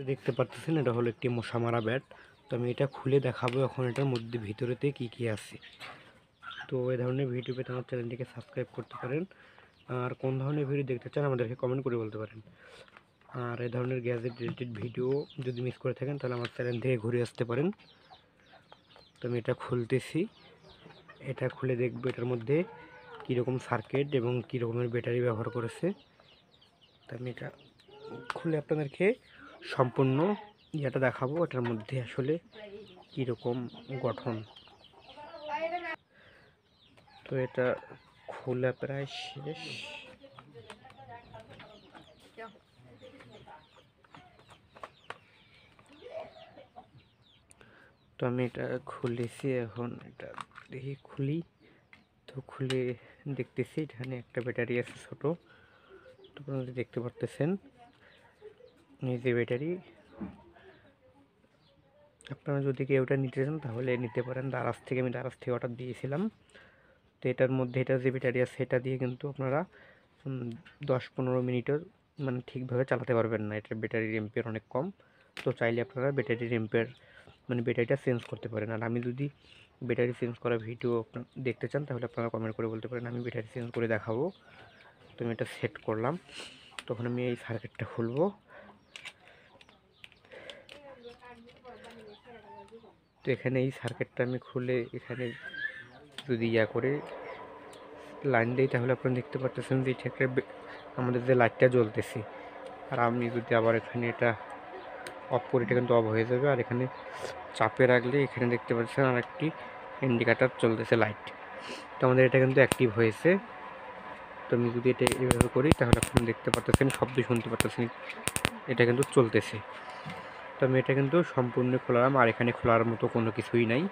তো দেখতে পাচ্ছেন এটা হলো একটি মশা মারা ব্যাট তো আমি এটা খুলে দেখাবো এখন এটার মধ্যে ভিতরেতে কি কি আছে তো এই ধরনের ভিডিও পেতে আমার চ্যানেলটিকে সাবস্ক্রাইব করতে পারেন আর কোন ধরনের ভিডিও দেখতে চান আমাদেরকে কমেন্ট করে বলতে পারেন আর এই ধরনের গ্যাজেট রিলেটেড ভিডিও যদি মিস করে থাকেন তাহলে আমার চ্যানেল থেকে ঘুরে আসতে পারেন তো আমি এটা খুলতেছি এটা খুলে দেখবো এটার মধ্যে কীরকম সার্কিট এবং কী রকমের ব্যাটারি ব্যবহার করেছে তো আমি এটা খুলে আপনাদেরকে সম্পূর্ণ ইয়েটা দেখাবো এটার মধ্যে আসলে কীরকম গঠন তো এটা খোলা প্রায় শেষ তো আমি এটা খুলেছি এখন এটা দেখি খুলি তো খুলে দেখতেছি এখানে একটা ব্যাটারি আছে ছোটো তো আপনারা দেখতে পারতেছেন নিজে ব্যাটারি আপনারা যদি কেউ নিতে চান তাহলে নিতে পারেন দারাজ থেকে আমি দারাজ থেকে অর্ডার দিয়েছিলাম তো এটার মধ্যে এটা যে ব্যাটারি আছে সেটা দিয়ে কিন্তু আপনারা দশ পনেরো মিনিটের মানে ঠিকভাবে চালাতে পারবেন না এটার ব্যাটারির এম্পিয়ার অনেক কম তো চাইলে আপনারা ব্যাটারির এম্পিয়ার মানে ব্যাটারিটা চেঞ্জ করতে পারেন আর আমি যদি ব্যাটারি চেঞ্জ করা ভিডিও দেখতে চান তাহলে আপনারা কমেন্ট করে বলতে পারেন আমি ব্যাটারি চেঞ্জ করে দেখাবো তো আমি এটা সেট করলাম তখন আমি এই সার্কিটটা খুলবো তো এখানে এই সার্কিটটা আমি খুলে এখানে যদি ইয়া করে লাইন দিই তাহলে আপনারা দেখতে পাচ্ছেন যে এটা একটা আমাদের যে লাইটটা জ্বলতেছে আর আমি যদি আবার এখানে এটা অফ করি এটা কিন্তু অফ হয়ে যাবে আর এখানে চাপে রাখলে এখানে দেখতে পাচ্ছেন আর একটি ইন্ডিকেটার চলতেছে লাইট তো আমাদের এটা কিন্তু অ্যাক্টিভ হয়েছে তো আমি যদি এটা এভাবে করি তাহলে আপনি দেখতে পারতেছেন শব্দ শুনতে পারতেছেন এটা কিন্তু চলতেছে তো আমি এটা কিন্তু সম্পূর্ণ খোলালাম আর এখানে খোলার মতো কোনো কিছুই নাই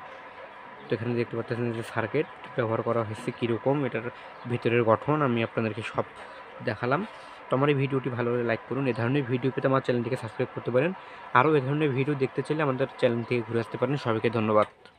তো এখানে দেখতে পাচ্ছেন যে সার্কিট ব্যবহার করা হয়েছে কীরকম এটার ভিতরের গঠন আমি আপনাদেরকে সব দেখালাম তো আমার এই ভিডিওটি ভালো লাইক করুন এ ধরনের ভিডিও পেতে আমার চ্যানেলটিকে সাবস্ক্রাইব করতে পারেন আরও এ ধরনের ভিডিও দেখতে চাইলে আমাদের চ্যানেল থেকে ঘুরে আসতে পারেন সবাইকে ধন্যবাদ